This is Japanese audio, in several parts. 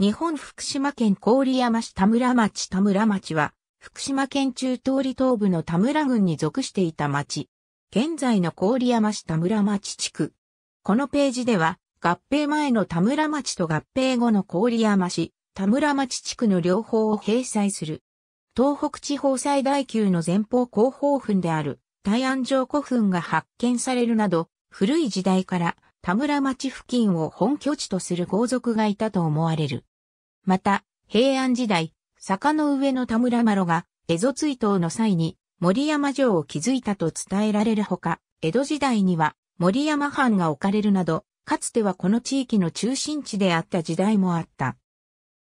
日本福島県郡山市田村町田村町は、福島県中通り東部の田村郡に属していた町。現在の郡山市田村町地区。このページでは、合併前の田村町と合併後の郡山市、田村町地区の両方を掲載する。東北地方最大級の前方後方墳である、大安城古墳が発見されるなど、古い時代から田村町付近を本拠地とする豪族がいたと思われる。また、平安時代、坂の上の田村麻呂が、蝦夷追悼の際に、森山城を築いたと伝えられるほか、江戸時代には、森山藩が置かれるなど、かつてはこの地域の中心地であった時代もあった。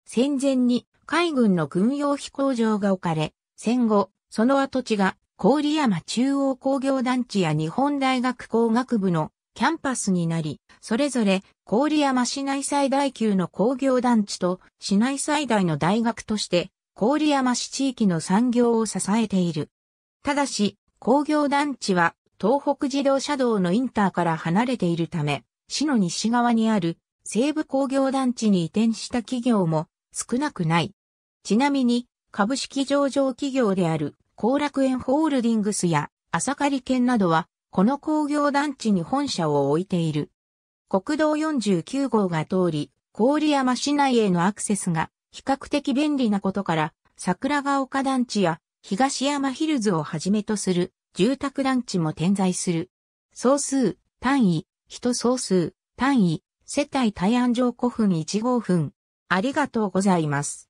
戦前に海軍の軍用飛行場が置かれ、戦後、その跡地が郡山中央工業団地や日本大学工学部のキャンパスになり、それぞれ郡山市内最大級の工業団地と市内最大の大学として郡山市地域の産業を支えている。ただし、工業団地は東北自動車道のインターから離れているため、市の西側にある西部工業団地に移転した企業も少なくない。ちなみに、株式上場企業である後楽園ホールディングスや朝刈県などはこの工業団地に本社を置いている。国道49号が通り、郡山市内へのアクセスが比較的便利なことから、桜ヶ丘団地や東山ヒルズをはじめとする住宅団地も点在する。総数、単位、人総数、単位、世帯対安城古墳1号墳。ありがとうございます。